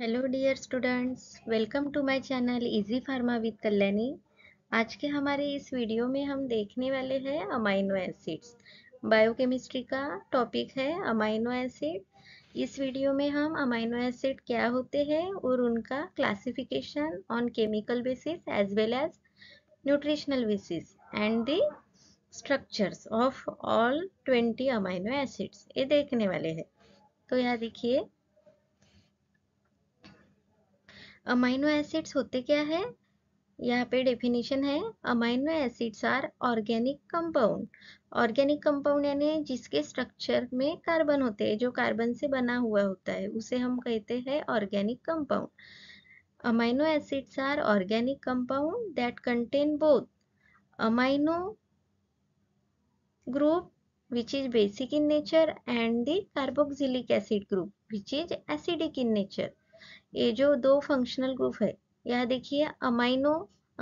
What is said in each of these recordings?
hello dear students welcome to my channel Easy Pharma with Kalyani आज के हमारे इस वीडियो में हम देखने वाले हैं अमाइनो एसिड्स बायोकेमिस्ट्री का टॉपिक है अमाइनो एसिड इस वीडियो में हम अमाइनो एसिड क्या होते हैं और उनका classification on chemical basis as well as nutritional basis and the structures of all twenty amino acids ये देखने वाले हैं तो यहाँ देखिए अमाइनो एसिड्स होते क्या है यहाँ पे डेफिनेशन है amino acids are organic compound organic compound यानी जिसके स्ट्रक्चर में कार्बन होते हैं जो कार्बन से बना हुआ होता है उसे हम कहते हैं organic compound amino acids are organic compound that contain both amino group which is basic in nature and the carboxylic acid group which is acidic in nature ये जो दो फंक्शनल ग्रुप है यह देखिए अमाइनो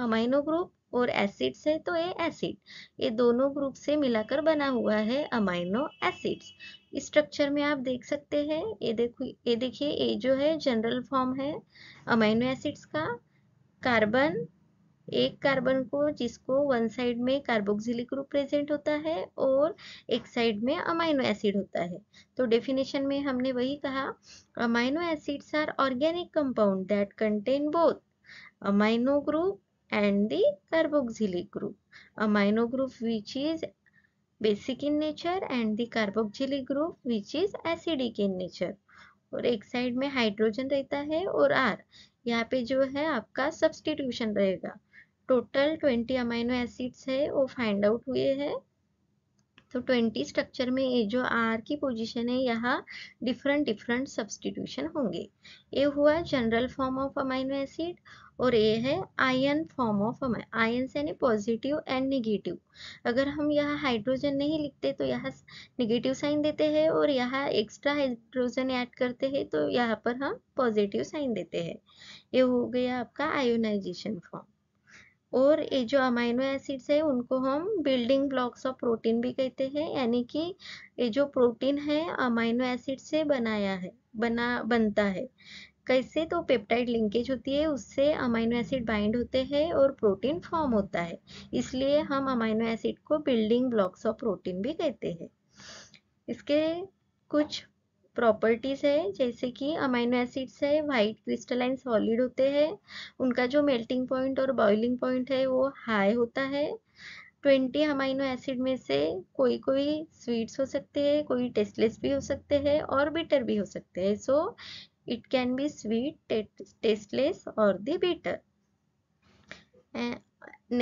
अमाइनो ग्रुप और acids है तो ये एसिड ये दोनों ग्रुप से मिलाकर बना हुआ है अमाइनो एसिड्स स्ट्रक्चर में आप देख सकते हैं ये देखो ये देखिए ये जो है जनरल फॉर्म है अमाइनो एसिड्स का कार्बन एक कार्बन को जिसको वन साइड में कार्बोक्सिलिक ग्रुप प्रेजेंट होता है और एक साइड में अमाइनो एसिड होता है तो डेफिनेशन में हमने वही कहा amino acids are organic compound that contain both amino group and the carboxylic group amino group which is basic in nature and the carboxylic group which is acidic in nature और एक side में hydrogen रहता है और are यहाँ पे जो है आपका सब्सटीट्यूशन रहेगा टोटल ट्वेंटी अमाइनो एसिड्स है वो फाइंड आउट हुए हैं तो ट्वेंटी स्ट्रक्चर में ये जो आर की पोजीशन है यहाँ डिफरेंट डिफरेंट सब्सटीट्यूशन होंगे ये हुआ general form of amino acid और ये है आयन फॉर्म ऑफ आयन से यानी पॉजिटिव एंड निगेटिव अगर हम यहाँ हाइड्रोजन नहीं लिखते तो यहाँ निगेटिव साइन देते हैं और यहाँ एक्स्ट्रा हाइड्रोजन ऐड करते हैं तो यहाँ पर हम पॉजिटिव साइन देते हैं ये हो गया आपका आयोनाइजेशन फॉर्म और ये जो अमाइनो एसिड्स है उनको हम बिल्डिंग ब्लॉक्स ऑफ प्रोटीन भी कहते हैं यानी कि ये जो प्रोटीन है अमाइनो एसिड से बनाया है बना बनता है कैसे तो पेप्टाइड लिंकेज होती है उससे अमाइनो एसिड बाइंड होते हैं और प्रोटीन फॉर्म होता है इसलिए हम अमाइनो एसिड को बिल्डिंग ब्लॉक्स ऑफ प्रोटीन भी कहते हैं इसके कुछ प्रॉपर्टीज़ है जैसे कि अमाइनो एसिड्स है वाइट क्रिस्टलाइन सॉलिड होते हैं उनका जो मेल्टिंग पॉइंट और बॉइलिंग पॉइंट है वो हाई होता है ट्वेंटी अमाइनो एसिड में से कोई कोई स्वीट्स हो सकते हैं कोई टेस्टलेस भी हो सकते हैं और बिटर भी हो सकते हैं so it can be sweet tasteless और दी बिटर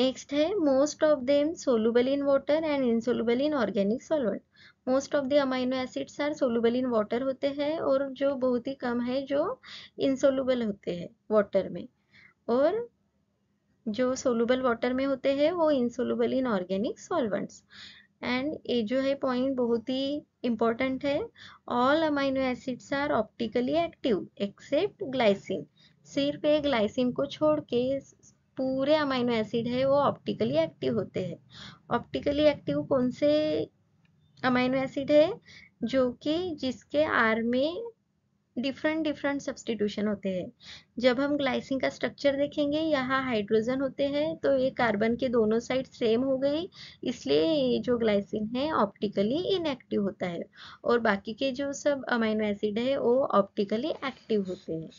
नेक्स्ट है most of them soluble in water and insoluble in organic solvent most of the amino acids are soluble in water होते हैं और जो बहुत ही कम है जो इनसोलूबल होते हैं वाटर में और जो सोलूबल वाटर में होते हैं वो insoluble in organic solvents and ये जो है पॉइंट बहुत ही इम्पोर्टेंट है all amino acids are optically active except glycine सिर्फ एक ग्लाइसिन को छोड़ के पूरे अमाइनो एसिड है वो ऑप्टिकली एक्टिव होते हैं ऑप्टिकली एक्टिव कौन से अमाइनो एसिड है जो कि जिसके आर में डिफरेंट डिफरेंट सब्सटीट्यूशन होते हैं जब हम ग्लाइसिन का स्ट्रक्चर देखेंगे यहाँ हाइड्रोजन होते हैं तो ये कार्बन के दोनों साइड सेम हो गई इसलिए ये जो ग्लाइसिन है ऑप्टिकली इनएक्टिव होता है और बाकी के जो सब अमाइनो एसिड है वो ऑप्टिकली एक्टिव होते हैं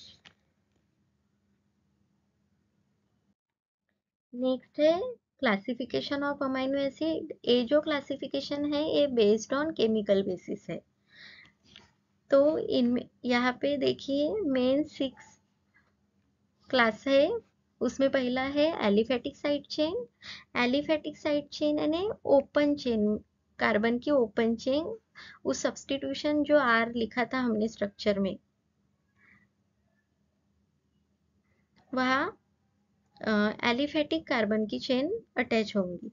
नेक्स्ट है क्लासिफिकेशन ऑफ अमाइनो एसिड ये जो क्लासिफिकेशन है ये बेस्ड ऑन केमिकल बेसिस है तो इनमें यहाँ पे देखिए मेन सिक्स क्लास है उसमें पहला है aliphatic side chain aliphatic side chain यानी ओपन चेन कार्बन की ओपन चेन उस सब्सटीट्यूशन जो आर लिखा था हमने स्ट्रक्चर में वहाँ एलिफेटिक कार्बन की चेन अटैच होंगी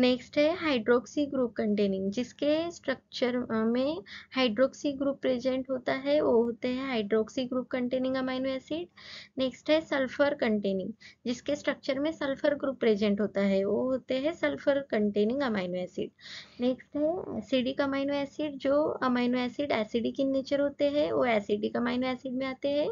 नेक्स्ट है हाइड्रोक्सी ग्रुप कंटेनिंग जिसके स्ट्रक्चर में हाइड्रोक्सी ग्रुप प्रेजेंट होता है वो होते हैं hydroxy group containing amino acid next है सल्फर कंटेनिंग जिसके स्ट्रक्चर में सल्फर ग्रुप प्रेजेंट होता है वो होते हैं sulphur containing amino acid next है एसिडिक अमाइनो एसिड जो amino acid acidic in nature होते हैं वो एसिडिक अमाइनो एसिड में आते हैं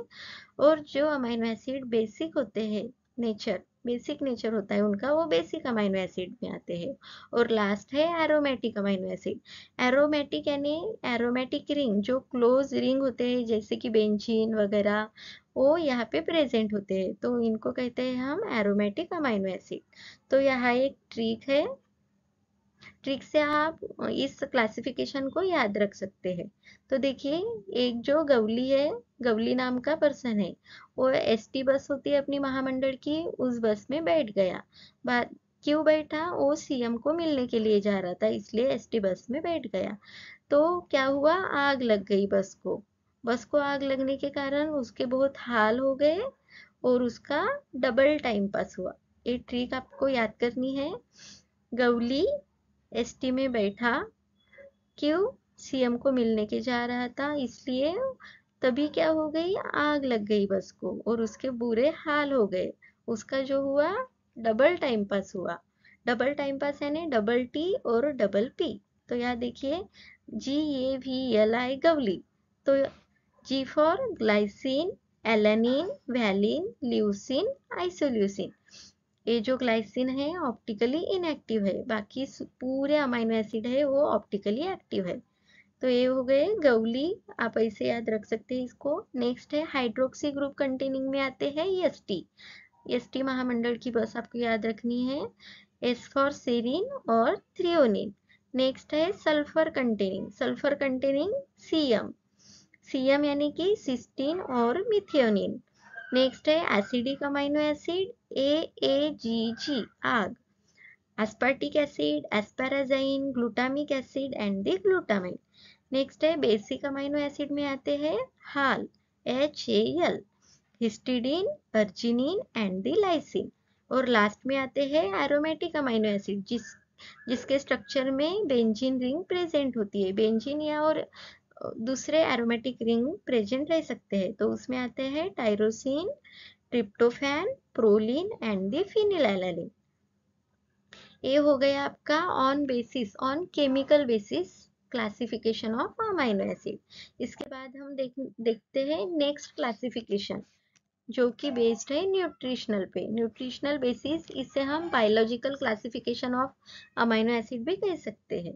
और जो अमाइनो एसिड बेसिक होते हैं नेचर बेसिक नेचर होता है उनका वो बेसिक अमाइनो एसिड में आते हैं और लास्ट है एरोमेटिक अमाइनो एसिड एरोमेटिक यानी एरोमेटिक रिंग जो क्लोज रिंग होते हैं जैसे कि बेंजीन वगैरह वो यहाँ पे प्रेजेंट होते हैं तो इनको कहते हैं हम एरोमेटिक अमाइनो एसिड तो यहाँ एक ट्रिक है ट्रिक से आप इस क्लासिफिकेशन को याद रख सकते हैं तो देखिए एक जो गवली है गवली नाम का पर्सन है वो एसटी बस होती है अपनी महामंडल की उस बस में बैठ गया बात क्यों बैठा वो सीएम को मिलने के लिए जा रहा था इसलिए एसटी बस में बैठ गया तो क्या हुआ आग लग गई बस को बस को आग लगने के कारण उसके बहुत हाल हो गए और उसका डबल टाइम पास हुआ ये ट्रिक आपको याद करनी है गवली एस में बैठा क्यों सीएम को मिलने के जा रहा था इसलिए तभी क्या हो गई आग लग गई बस को और उसके बुरे हाल हो गए उसका जो हुआ डबल टाइम पास हुआ डबल टाइम पास यानी डबल टी और डबल पी तो यहाँ देखिए G A V L I गवली तो G for glycine alanine valine leucine isoleucine ये जो ग्लाइसिन है ऑप्टिकली इनएक्टिव है बाकी पूरे अमाइनो एसिड है वो ऑप्टिकली एक्टिव है तो ये हो गए गौली आप ऐसे याद रख सकते हैं इसको नेक्स्ट है हाइड्रोक्सी ग्रुप कंटेनिंग में आते हैं एस टी एस टी महामंडल की बस आपको याद रखनी है एस फॉर सेरिन और थ्रियोनिन नेक्स्ट है sulphur containing sulphur containing CM CM यानी कि सिस्टीन और मिथियोनिन नेक्स्ट है acidic amino acid A A G G आग aspartic acid asparagine glutamic acid and the glutamine next है बेसिक अमाइनो एसिड में आते हैं हाल H L histidine arginine and the lysine और लास्ट में आते हैं एरोमेटिक अमाइनो एसिड जिस जिसके स्ट्रक्चर में बेंजीन रिंग प्रेजेंट होती है बेंजीन या और दूसरे एरोमेटिक रिंग प्रेजेंट रह सकते हैं तो उसमें आते हैं tyrosine tryptophan proline and the ये हो गया आपका on basis on chemical basis classification of amino acid इसके बाद हम देख देखते हैं नेक्स्ट क्लासिफिकेशन जो कि बेस्ड है न्यूट्रिशनल पे न्यूट्रिशनल बेसिस इसे हम biological classification of amino acid भी कह सकते हैं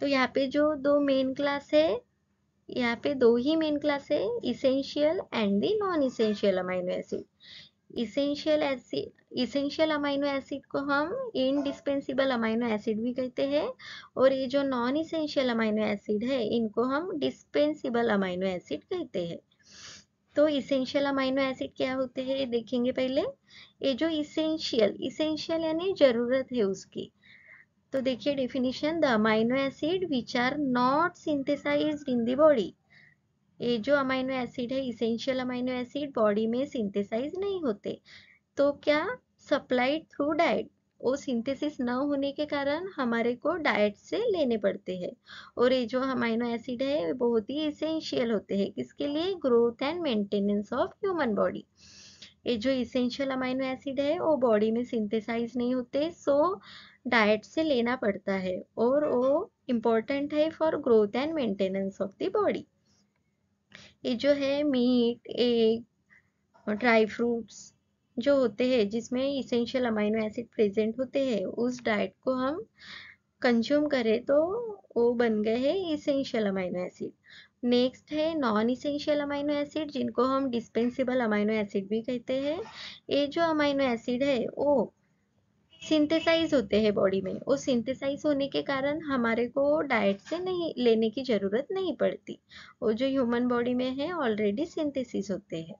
तो यहाँ पे जो दो मेन क्लास है यहाँ पे दो ही मेन क्लास है essential and the non essential amino acid essential acid essential amino acid को हम इनडिस्पेंसिबल अमाइनो एसिड भी कहते हैं और ये जो नॉन इसेंशियल अमाइनो एसिड है इनको हम डिस्पेंसिबल अमाइनो एसिड कहते हैं तो इसेंशियल अमाइनो एसिड क्या होते हैं देखेंगे पहले ये जो इसेंशियल इसेंशियल यानी जरूरत है उसकी तो देखिए definition the amino acid which are not synthesize in the body ये जो अमाइनो एसिड है इसेंशियल अमाइनो एसिड बॉडी में सिंथेसाइज नहीं होते तो क्या सप्लाइड थ्रू डाइट वो सिंथेसिस न होने के कारण हमारे को डाइट से लेने पड़ते हैं और ये जो अमाइनो एसिड है ये बहुत ही इसेंशियल होते हैं किसके लिए growth and maintenance of human body ये जो इसेंशियल अमाइनो एसिड है वो बॉडी में सिंथेसाइज नहीं होते सो so, डाइट से लेना पड़ता है और वो इम्पोर्टेंट है for growth and maintenance of the body ये जो है मीट एग ड्राई फ्रूट्स जो होते हैं जिसमें इसेंशियल अमाइनो एसिड प्रेजेंट होते हैं उस डाइट को हम कंज्यूम करें तो वो बन गए हैं इसेंशियल अमाइनो एसिड नेक्स्ट है नॉन इसेंशियल अमाइनो एसिड जिनको हम डिस्पेंसिबल अमाइनो एसिड भी कहते हैं ये जो अमाइनो एसिड है वो सिंथेसाइज होते हैं बॉडी में वो सिंथेसाइज होने के कारण हमारे को डाइट से नहीं लेने की ज़रूरत नहीं पड़ती वो जो ह्यूमन बॉडी में है ऑलरेडी सिंथेसिस होते हैं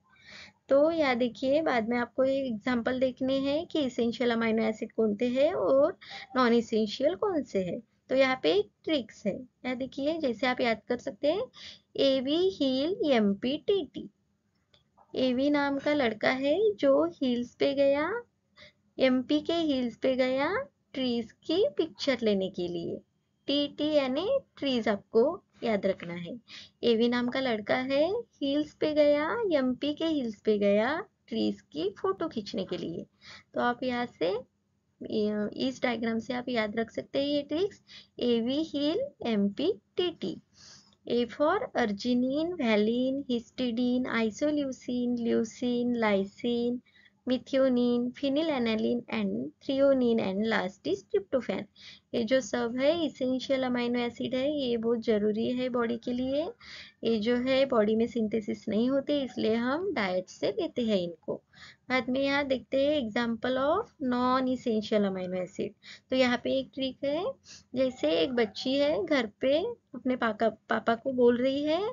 तो या देखिए बाद में आपको ये एग्जाम्पल देखने हैं कि इसेंशियल अमाइनो एसिड कौन से हैं और नॉन इसेंशियल कौन से हैं तो यहाँ पे एक ट्रिक्स है या देखिए जैसे आप याद कर सकते हैं A V hill M P T T AV नाम का लड़का है जो हील्स पे गया एमपी के हिल्स पे गया ट्रीज की पिक्चर लेने के लिए टी टी यानी ट्रीज आपको याद रखना है एवी नाम का लड़का है हिल्स पे गया एमपी के हिल्स पे गया ट्रीज की फोटो खींचने के लिए तो आप यहाँ से इस डायग्राम से आप याद रख सकते हैं ये tricks AV hill MP T A for arginine valine histidine isoleucine leucine lysine methionine phenylalanine and threonine and last is tryptophan ये जो सब है इसेंशियल अमाइनो एसिड है ये बहुत ज़रूरी है बॉडी के लिए ये जो है बॉडी में सिंथेसिस नहीं होते इसलिए हम डाइट से लेते हैं इनको बाद में यहाँ देखते हैं example of non essential amino acid तो यहाँ पे एक ट्रिक है जैसे एक बच्ची है घर पे अपने पापा पापा को बोल रही है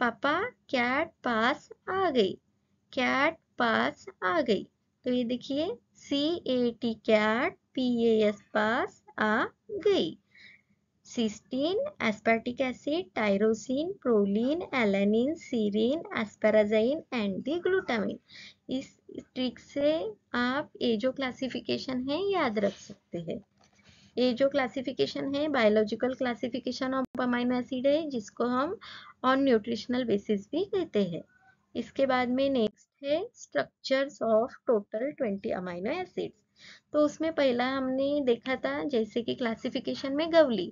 पापा कैट पास आ गई कैट पास आ गई तो ये देखिए C A T cat P S pass आ गई cysteine aspartic acid tyrosine proline alanine serine asparagine and the glutamine इस ट्रिक से आप ये जो क्लासिफिकेशन है याद रख सकते हैं ये जो क्लासिफिकेशन है biological classification of amino acid है जिसको हम ऑन न्यूट्रिशनल बेसिस भी कहते हैं इसके बाद में नेक्स्ट है structures of total 20 amino acids तो उसमें पहला हमने देखा था जैसे कि क्लासिफिकेशन में गवली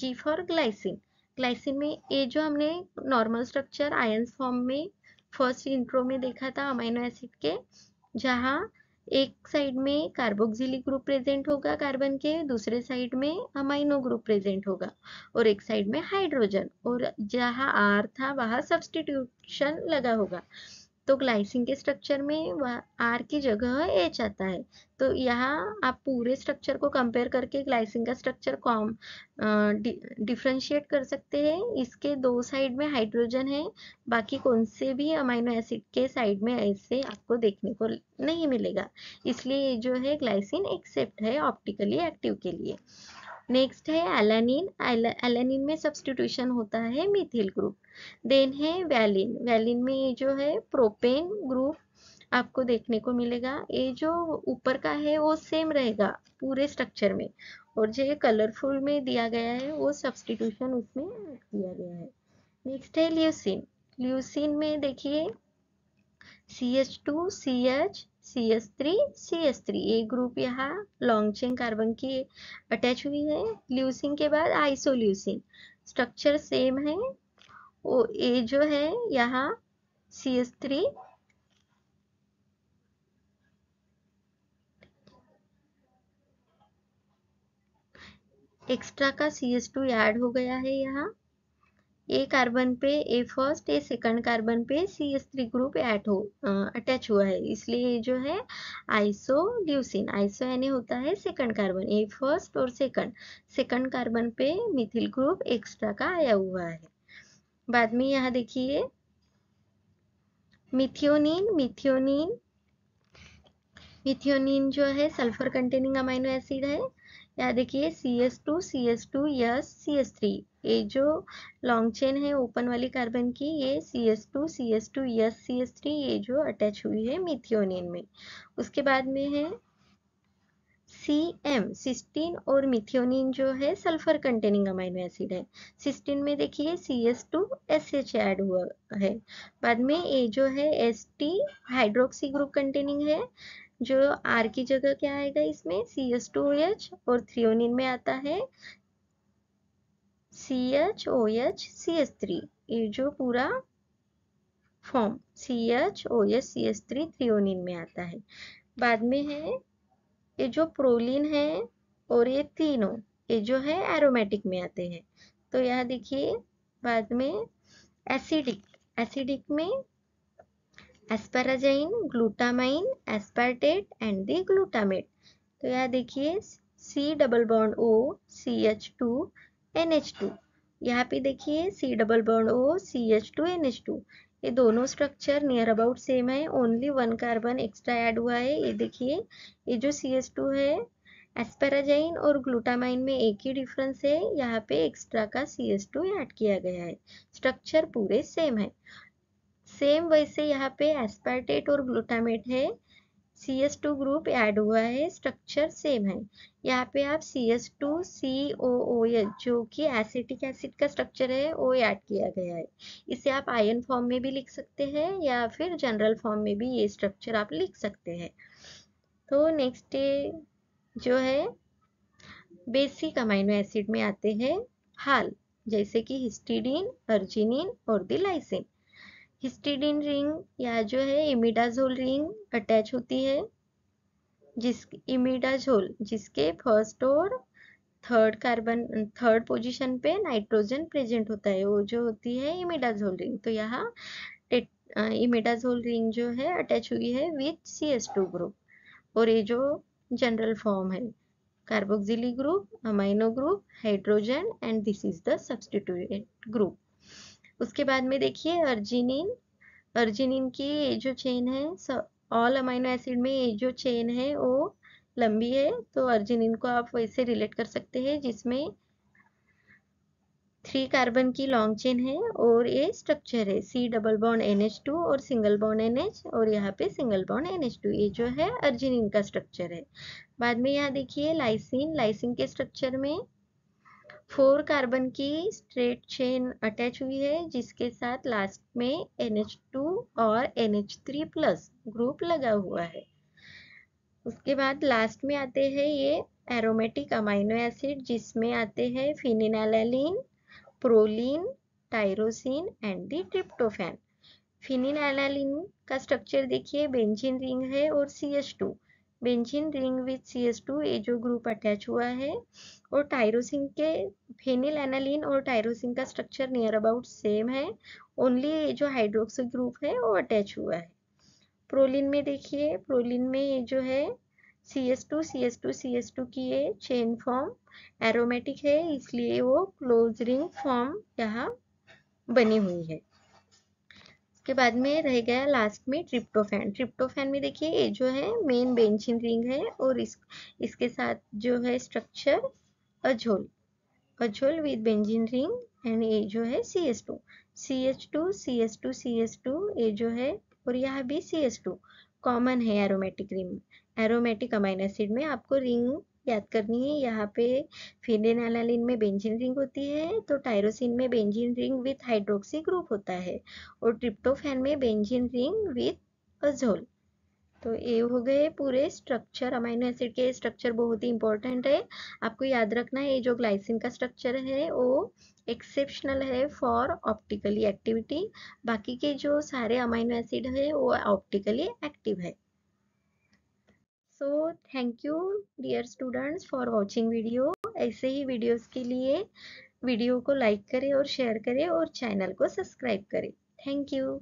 जी फॉर ग्लाइसिन ग्लाइसिन में ये जो हमने नॉर्मल स्ट्रक्चर आयंस फॉर्म में फर्स्ट इंट्रो में देखा था अमाइनो एसिड के जहाँ एक साइड में कार्बोक्सिलिक ग्रुप प्रेजेंट होगा कार्बन के दूसरे साइड में अमाइनो ग्रुप प्रेजेंट होगा और एक साइड में हाइड्रोजन और जहाँ आर था वहाँ सब्सटीट्यूशन लगा होगा तो ग्लाइसिन के स्ट्रक्चर में आर की जगह एच आता है तो यहाँ आप पूरे स्ट्रक्चर को कंपेयर करके ग्लाइसिन का स्ट्रक्चर कॉम डिफ्रेंशिएट कर सकते हैं इसके दो साइड में हाइड्रोजन है बाकी कौन से भी अमाइनो एसिड के साइड में ऐसे आपको देखने को नहीं मिलेगा इसलिए जो है ग्लाइसिन एक्सेप्ट है ऑप्टिकली एक्टिव के लिए नेक्स्ट है एलानिन एलानिन में सब्सटीट्यूशन होता है मिथिल ग्रुप देन है वैलिन वैलिन में ये जो है प्रोपेन ग्रुप आपको देखने को मिलेगा ये जो ऊपर का है वो सेम रहेगा पूरे स्ट्रक्चर में और जो कलरफुल में दिया गया है वो सब्सटीट्यूशन उसमें दिया गया है नेक्स्ट है ल्यूसिन ल्यूसिन में देखिए C H two C H C S three C S three ये ग्रुप यहाँ लॉन्ग चेन कार्बन की अटैच हुई है ल्यूसिन के बाद आइसोल्यूसिन स्ट्रक्चर सेम है ओ ए जो है यहाँ सी एस थ्री एक्स्ट्रा का सी एस टू एड हो गया है यहाँ ए कार्बन पे a first a second carbon पे C S three group at हो अटैच हुआ है इसलिए ये जो है आइसो ल्यूसिन आइसो यानी होता है सेकंड कार्बन ए फर्स्ट और सेकंड सेकंड कार्बन पे मिथिल ग्रुप एक्स्ट्रा का आया हुआ है बाद में यहाँ देखिए मिथियोनिन मिथियोनिन मिथियोनिन जो है सल्फर कंटेनिंग अमाइनो एसिड है यहाँ देखिए C S two C S two S C S three ये जो लॉन्ग चेन है ओपन वाली कार्बन की ये C S two C S two S C S three ये जो अटैच हुई है मिथियोनिन में उसके बाद में है सी एम सिस्टीन और मिथियोनिन जो है सल्फर कंटेनिंग अमाइनो एसिड है सिस्टीन में देखिए C S two S H add हुआ है बाद में ये जो है S T hydroxy group containing है जो आर की जगह क्या आएगा इसमें सी एस टू एच और थ्रियोनिन में आता है C H O H C S three ये जो पूरा form C H O H C S three threonine में आता है बाद में है ये जो प्रोलिन है और ये तीनों ये जो है एरोमेटिक में आते हैं तो यह देखिए बाद में एसिडिक एसिडिक में asparagine glutamine aspartate and the glutamate तो यहाँ देखिए C double bond O C H two N H two यहाँ पे देखिए C double bond O C H two N H two ये दोनों स्ट्रक्चर नियर अबाउट सेम है only one carbon extra add हुआ है ये देखिए ये जो सी एच टू है एस्पेराजाइन और ग्लूटामाइन में एक ही डिफरेंस है यहाँ पे एक्स्ट्रा का सी एच टू ऐड किया गया है स्ट्रक्चर पूरे सेम है सेम वैसे यहाँ पे एस्पार्टेट और ग्लूटामेट है C S two group add हुआ है स्ट्रक्चर सेम है यहाँ पे आप C S two C O O H जो कि एसिटिक एसिड का स्ट्रक्चर है वो ऐड किया गया है इसे आप आयन फॉर्म में भी लिख सकते हैं या फिर जनरल फॉर्म में भी ये स्ट्रक्चर आप लिख सकते हैं तो नेक्स्ट जो है बेसिक अमाइनो एसिड में आते हैं हाल जैसे कि हिस्टिडीन अर्जिनिन और दिलाइसिन हिस्टिडिन रिंग या जो है इमिडाजोल रिंग अटैच होती है जिस इमिडाजोल जिसके फर्स्ट और थर्ड कार्बन थर्ड पोजीशन पे नाइट्रोजन प्रेजेंट होता है वो जो होती है इमिडाजोल रिंग तो यहाँ इमिडाजोल रिंग जो है अटैच हुई है with C S two group और ये जो जनरल फॉर्म है carboxylic group amino group hydrogen and this is the substitute group उसके बाद में देखिए अर्जिनिन अर्जिनिन की जो चेन है ऑल अमाइनो एसिड में जो चेन है वो लंबी है तो अर्जिनिन को आप वैसे रिलेट कर सकते हैं जिसमें थ्री कार्बन की लॉन्ग चेन है और ये स्ट्रक्चर है C double bond N H two और सिंगल बॉन्ड एन एच और यहाँ पे single bond N H two ये जो है अर्जिनिन का स्ट्रक्चर है बाद में यहाँ देखिए लाइसिन लाइसिन के स्ट्रक्चर में फोर कार्बन की स्ट्रेट चेन अटैच हुई है जिसके साथ लास्ट में NH2 और NH3 प्लस ग्रुप लगा हुआ है उसके बाद लास्ट में आते हैं ये एरोमेटिक अमाइनो एसिड जिसमें आते हैं phenylalanine proline tyrosine and the tryptophan phenylalanine का स्ट्रक्चर देखिए बेंजीन रिंग है और C H two benzene ring with C S two A जो ग्रुप अटैच हुआ है और टायरोसिन के फेनिल एनालिन और टायरोसिन का स्ट्रक्चर नियर अबाउट सेम है ओनली ये जो हाइड्रोक्सिल ग्रुप है वो अटैच हुआ है प्रोलिन में देखिए प्रोलिन में ये जो है C S two C S two C S two की ये चेन फॉर्म एरोमेटिक है इसलिए वो क्लोज रिंग फॉर्म यहाँ बनी हुई है उसके बाद में रह गया लास्ट में ट्रिप्टोफैन ट्रिप्टोफैन में देखिए ये जो है मेन बेंचिन रिंग है और इस इसके साथ जो है structure azole azole with benzene ring and ये जो है C S two C H two C S two C S two ये जो है और यह भी सी एस टू कॉमन है aromatic ring aromatic amine acid में आपको रिंग याद करनी है यहाँ पे फिनेनालालिन में बेंजीन रिंग होती है तो टायरोसिन में benzene ring with hydroxy group होता है और ट्रिप्टोफेन में बेंजीन रिंग विथ अजोल तो ये हो गए पूरे स्ट्रक्चर अमाइनो एसिड के स्ट्रक्चर बहुत ही इंपॉर्टेंट है आपको याद रखना है ये जो ग्लाइसिन का स्ट्रक्चर है वो एक्सेप्शनल है फॉर ऑप्टिकली एक्टिविटी बाकी के जो सारे अमाइनो एसिड है वो ऑप्टिकली एक्टिव है so thank you dear students for watching video ऐसे ही वीडियोस के लिए वीडियो को लाइक करें और शेयर करें और चैनल को सब्सक्राइब करें थैंक यू